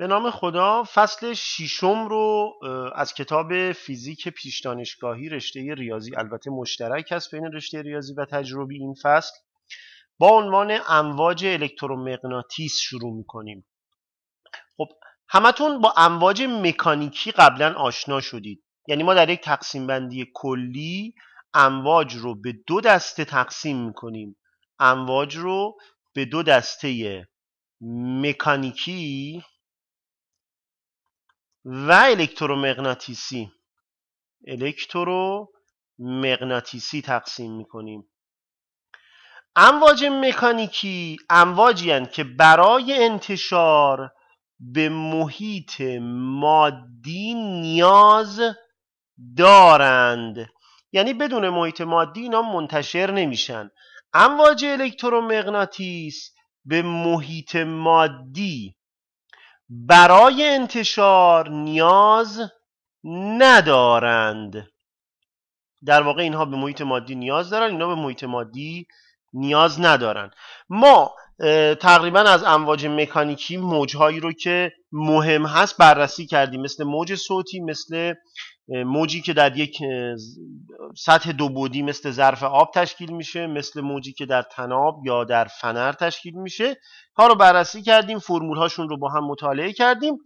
به نام خدا فصل ششم رو از کتاب فیزیک پیش دانشگاهی رشته ریاضی البته مشترک است بین رشته ریاضی و تجربی این فصل با عنوان امواج الکترومغناطیس شروع میکنیم خب همتون با امواج مکانیکی قبلا آشنا شدید یعنی ما در یک تقسیم بندی کلی امواج رو به دو دسته تقسیم میکنیم امواج رو به دو دسته مکانیکی و الکترومغناطیسی الکترو مغناطیسی تقسیم میکنیم امواج مکانیکی امواجی هن که برای انتشار به محیط مادی نیاز دارند یعنی بدون محیط مادی اینا منتشر نمیشن امواج الکترومغناطیس به محیط مادی برای انتشار نیاز ندارند در واقع اینها به محیط مادی نیاز دارن اینا به محیط مادی نیاز ندارن ما تقریبا از امواج مکانیکی موجهایی رو که مهم هست بررسی کردیم مثل موج صوتی مثل موجی که در یک سطح دو بودی مثل ظرف آب تشکیل میشه مثل موجی که در تناب یا در فنر تشکیل میشه ها رو بررسی کردیم فرمول هاشون رو با هم مطالعه کردیم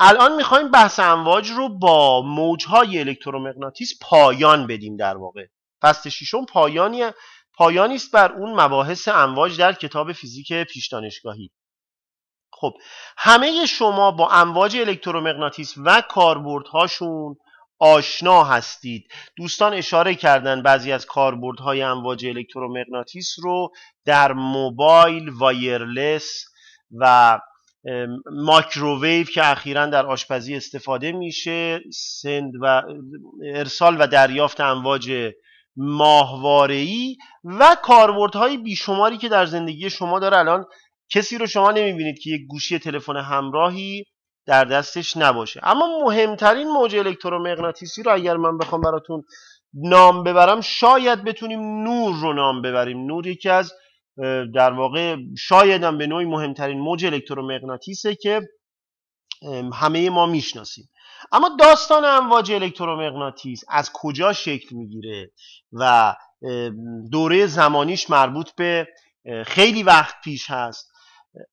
الان میخوایم بحث امواج رو با های الکترومغناطیس پایان بدیم در واقع فصل ششم پایانی پایانی است بر اون مباحث امواج در کتاب فیزیک پیش دانشگاهی خب همه شما با امواج الکترومغناطیس و کاربردهاشون آشنا هستید دوستان اشاره کردن بعضی از کاربردهای امواج الکترومغناطیس رو در موبایل وایرلس و ماکروویو که اخیرا در آشپزی استفاده میشه سند و ارسال و دریافت امواج ماهواره‌ای و کاربردهای بیشماری که در زندگی شما داره الان کسی رو شما نمیبینید که یک گوشی تلفن همراهی در دستش نباشه اما مهمترین موج الکترومغناطیسی رو اگر من بخوام براتون نام ببرم شاید بتونیم نور رو نام ببریم نور یکی از در واقع شاید هم به نوعی مهمترین موج الکترومغناطیسه که همه ما میشناسیم اما داستان امواج الکترومغناطیس از کجا شکل میگیره و دوره زمانیش مربوط به خیلی وقت پیش هست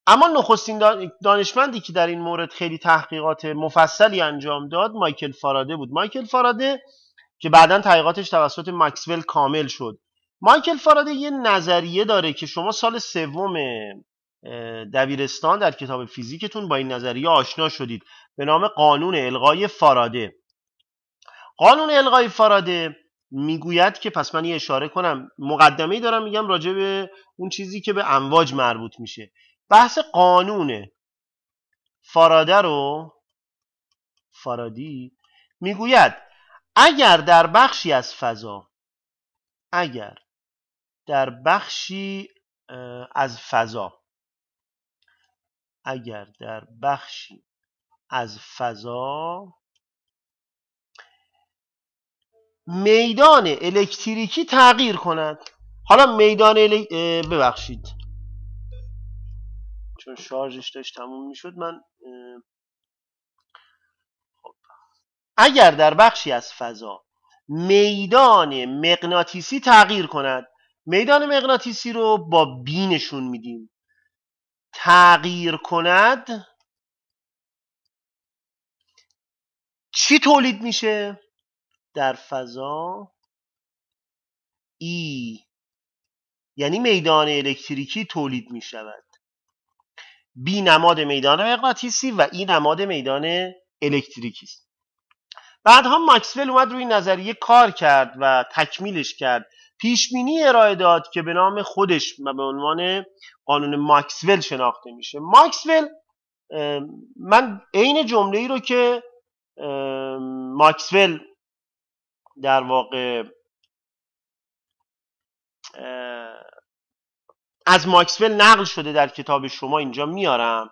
اما نخستین دانشمندی که در این مورد خیلی تحقیقات مفصلی انجام داد مایکل فاراده بود مایکل فاراده که بعدا تحقیقاتش توسط مکسول کامل شد مایکل فاراده یه نظریه داره که شما سال سوم دبیرستان در کتاب فیزیکتون با این نظریه آشنا شدید به نام قانون القای فاراده قانون القای فاراده میگوید که پس من یه اشاره کنم مقدمه دارم میگم راجع به اون چیزی که به امواج مربوط میشه بحث قانون فاراده رو فارادی میگوید اگر در بخشی از فضا اگر در بخشی از فضا اگر در بخشی از فضا میدان الکتریکی تغییر کند حالا میدان ببخشید چون شارژش داشت تموم میشد من خب. اگر در بخشی از فضا میدان مغناطیسی تغییر کند میدان مغناطیسی رو با بی نشون میدیم تغییر کند چی تولید میشه در فضا ای یعنی میدان الکتریکی تولید می بی نماد میدان مغناطیسی و این نماد میدان الکتریکی است بعدها ماکسول اومد روی نظریه کار کرد و تکمیلش کرد پیشبینی ارائه داد که به نام خودش و به عنوان قانون ماکسول شناخته میشه ماکسول من عین جمله ای رو که ماکسول در واقع از ماکسول نقل شده در کتاب شما اینجا میارم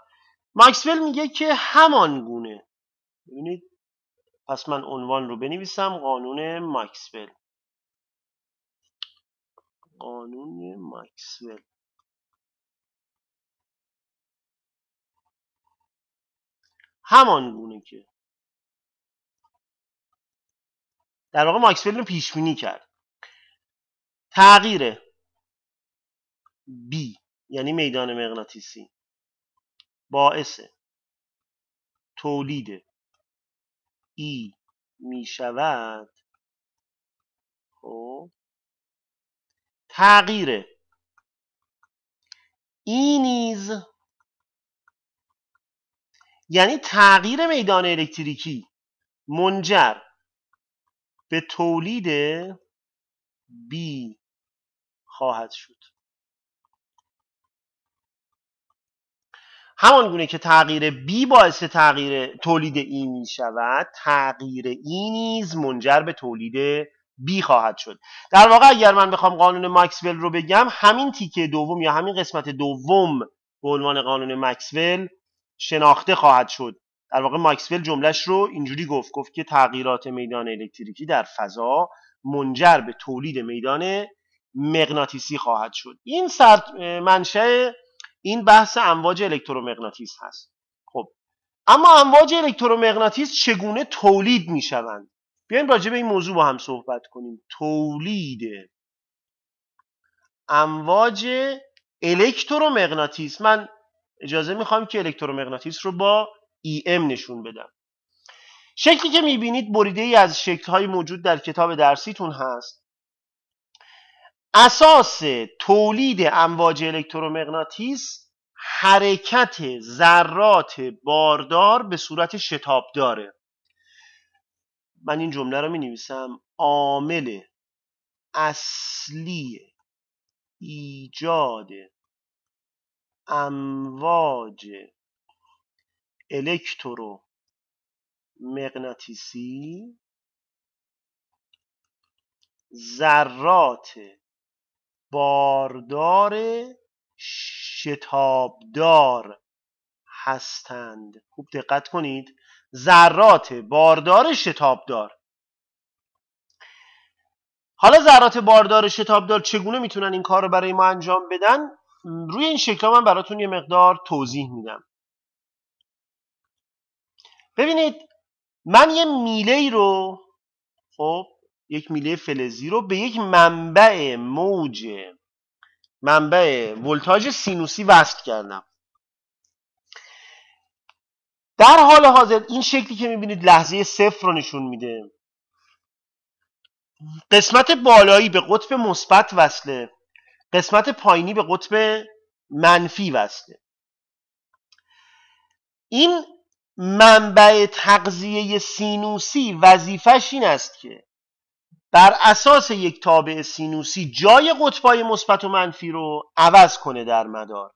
ماکسول میگه که همان گونه ببینید پس من عنوان رو بنویسم قانون ماکسول قانون ماکسول همان گونه که در واقع ماکسول رو پیش بینی کرد تغییره B یعنی میدان مغناطیسی باعث تولید ای e می شود خب تغییر ای e نیز یعنی تغییر میدان الکتریکی منجر به تولید B خواهد شد همان گونه که تغییر B باعث تغییر تولید E می شود تغییر E نیز منجر به تولید B خواهد شد در واقع اگر من بخوام قانون ماکسول رو بگم همین تیکه دوم یا همین قسمت دوم به عنوان قانون ماکسول شناخته خواهد شد در واقع ماکسول جملش رو اینجوری گفت گفت که تغییرات میدان الکتریکی در فضا منجر به تولید میدان مغناطیسی خواهد شد این سر منشأ این بحث امواج الکترومغناطیس هست خب اما امواج الکترومغناطیس چگونه تولید می شوند بیایم راجع به این موضوع با هم صحبت کنیم تولید امواج الکترومغناطیس من اجازه میخوام که الکترومغناطیس رو با EM نشون بدم شکلی که می بینید بریده ای از های موجود در کتاب درسیتون هست اساس تولید امواج الکترومغناطیس حرکت ذرات باردار به صورت شتاب داره من این جمله رو می نویسم عامل اصلی ایجاد امواج الکترو ذرات باردار شتابدار هستند خوب دقت کنید ذرات باردار شتابدار حالا ذرات باردار شتابدار چگونه میتونن این کار رو برای ما انجام بدن روی این شکل من براتون یه مقدار توضیح میدم ببینید من یه میله رو خب یک میله فلزی رو به یک منبع موج منبع ولتاژ سینوسی وصل کردم در حال حاضر این شکلی که میبینید لحظه صفر رو نشون میده قسمت بالایی به قطب مثبت وصله قسمت پایینی به قطب منفی وصله این منبع تغذیه سینوسی وظیفش این است که بر اساس یک تابع سینوسی جای قطبای مثبت و منفی رو عوض کنه در مدار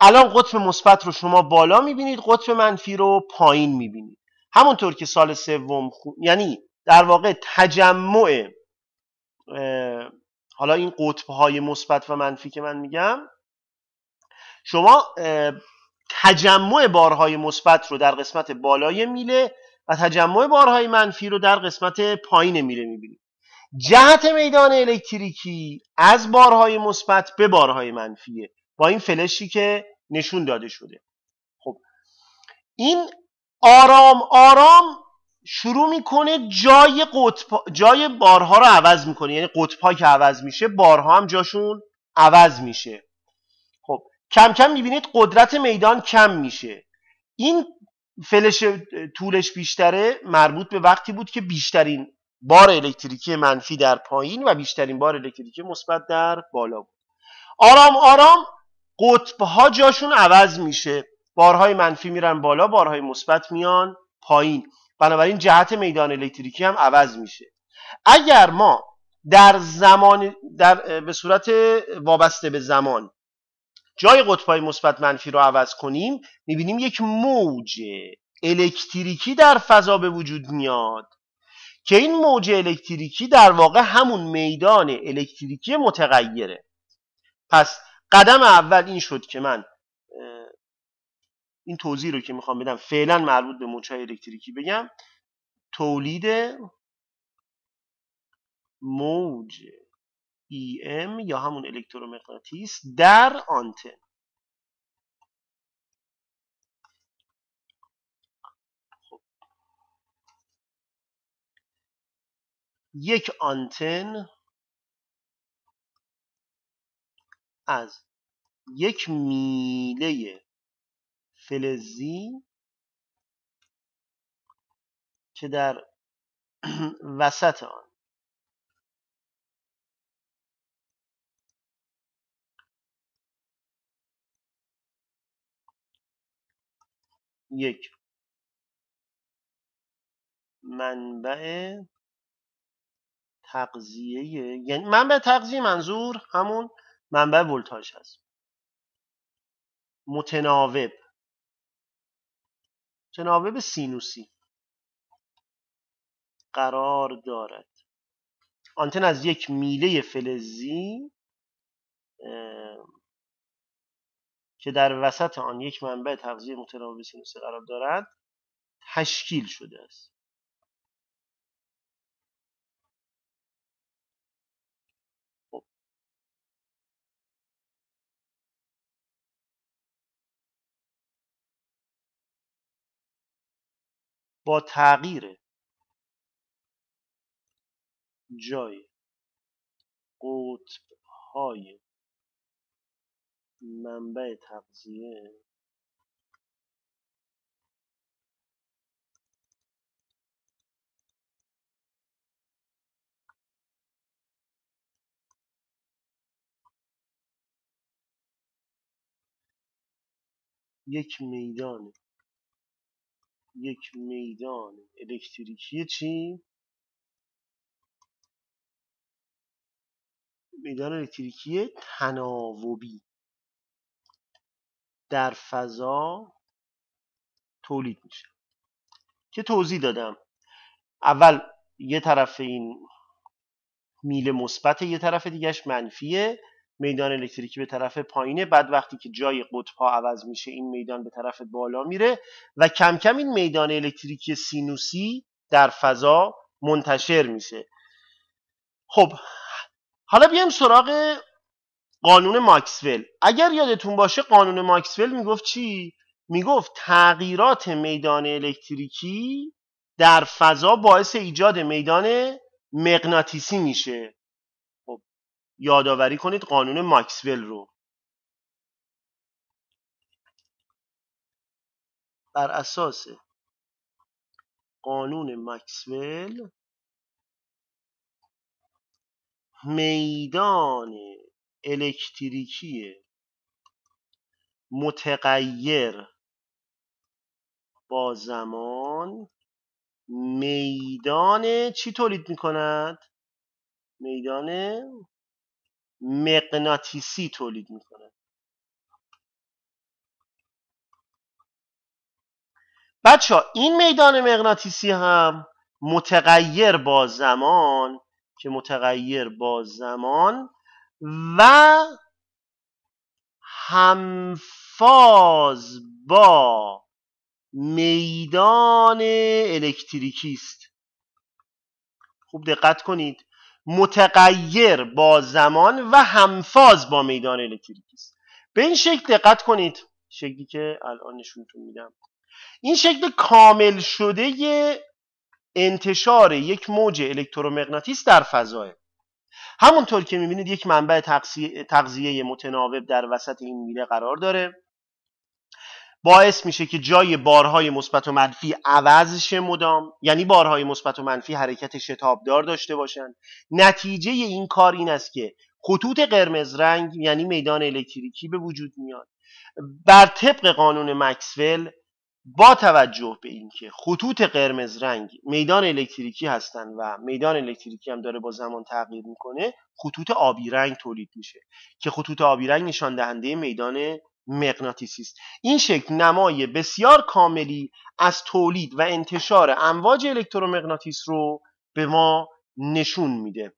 الان قطب مثبت رو شما بالا میبینید قطب منفی رو پایین میبینید همونطور که سال سوم خو... یعنی در واقع تجمع حالا این قطب های مثبت و منفی که من میگم شما اه... تجمع بارهای مثبت رو در قسمت بالای میله و تجمع بارهای منفی رو در قسمت پایین میره میبینیم جهت میدان الکتریکی از بارهای مثبت به بارهای منفیه با این فلشی که نشون داده شده خب این آرام آرام شروع میکنه جای قطب جای بارها رو عوض میکنه یعنی قطبها که عوض میشه بارها هم جاشون عوض میشه خب کم کم میبینید قدرت میدان کم میشه این فلش طولش بیشتره مربوط به وقتی بود که بیشترین بار الکتریکی منفی در پایین و بیشترین بار الکتریکی مثبت در بالا بود آرام آرام قطبها جاشون عوض میشه بارهای منفی میرن بالا بارهای مثبت میان پایین بنابراین جهت میدان الکتریکی هم عوض میشه اگر ما در زمان در به صورت وابسته به زمان جای قطبای مثبت منفی رو عوض کنیم میبینیم یک موج الکتریکی در فضا به وجود میاد که این موج الکتریکی در واقع همون میدان الکتریکی متغیره پس قدم اول این شد که من این توضیح رو که میخوام بدم فعلا مربوط به موج الکتریکی بگم تولید موج EM یا همون الکترومغناطیس در آنتن خب. یک آنتن از یک میله فلزی که در وسط آن یک منبع تغذیه یعنی منبع تغذیه منظور همون منبع ولتاژ هست متناوب متناوب سینوسی قرار دارد آنتن از یک میله فلزی که در وسط آن یک منبع تغذیه متناوب به سینوسه قرار دارد تشکیل شده است خب. با تغییر جای قطب های منبع تغذیه یک میدان یک میدان الکتریکی چی؟ میدان الکتریکی تناوبی در فضا تولید میشه که توضیح دادم اول یه طرف این میل مثبت یه طرف دیگهش منفیه میدان الکتریکی به طرف پایینه بعد وقتی که جای قطب ها عوض میشه این میدان به طرف بالا میره و کم کم این میدان الکتریکی سینوسی در فضا منتشر میشه خب حالا بیایم سراغ قانون ماکسول اگر یادتون باشه قانون ماکسول میگفت چی میگفت تغییرات میدان الکتریکی در فضا باعث ایجاد میدان مغناطیسی میشه خب یادآوری کنید قانون ماکسول رو بر اساس قانون ماکسول میدان الکتریکی متغیر با زمان میدان چی تولید میکند؟ میدان مغناطیسی تولید میکند بچه این میدان مغناطیسی هم متغیر با زمان که متغیر با زمان و همفاز با میدان الکتریکی است خوب دقت کنید متغیر با زمان و همفاز با میدان الکتریکی است به این شکل دقت کنید شکلی که الان نشونتون میدم این شکل کامل شده انتشار یک موج الکترومغناطیس در فضایه همونطور که میبینید یک منبع تغذیه متناوب در وسط این میله قرار داره باعث میشه که جای بارهای مثبت و منفی عوض مدام یعنی بارهای مثبت و منفی حرکت شتابدار داشته باشند نتیجه این کار این است که خطوط قرمز رنگ یعنی میدان الکتریکی به وجود میاد بر طبق قانون مکسول با توجه به اینکه خطوط قرمز رنگ میدان الکتریکی هستند و میدان الکتریکی هم داره با زمان تغییر میکنه خطوط آبی رنگ تولید میشه که خطوط آبی رنگ نشان دهنده میدان مغناطیسی است این شکل نمای بسیار کاملی از تولید و انتشار امواج الکترومغناطیس رو به ما نشون میده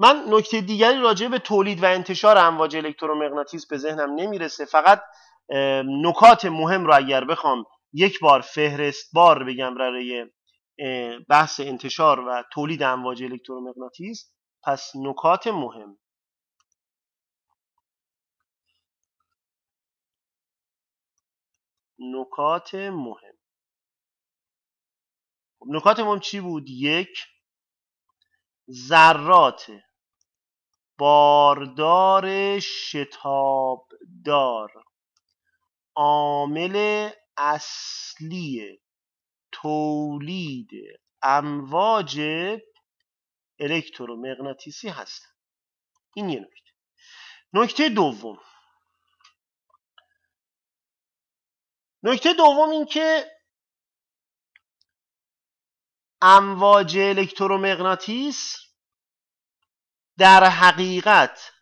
من نکته دیگری راجع به تولید و انتشار امواج الکترومغناطیس به ذهنم نمیرسه فقط نکات مهم رو اگر بخوام یک بار فهرست بار بگم برای بحث انتشار و تولید امواج الکترومغناطیس پس نکات مهم نکات مهم خب، نکات مهم چی بود؟ یک ذرات باردار شتابدار عامل اصلی تولید امواج الکترومغناطیسی هست این یه نکته نکته دوم نکته دوم این که امواج الکترومغناطیس در حقیقت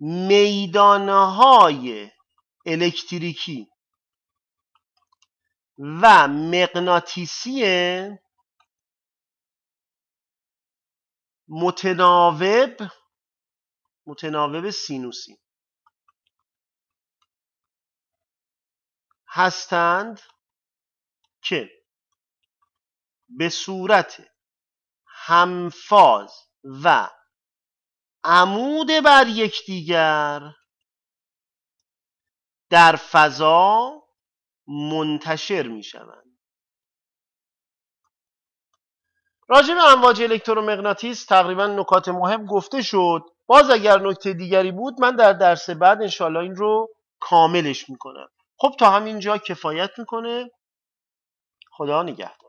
میدانهای الکتریکی و مغناطیسی متناوب متناوب سینوسی هستند که به صورت همفاز و عمود بر یکدیگر در فضا منتشر می شوند راجع به امواج الکترومغناطیس تقریبا نکات مهم گفته شد باز اگر نکته دیگری بود من در درس بعد انشالله این رو کاملش میکنم خب تا همینجا کفایت میکنه خدا نگهدار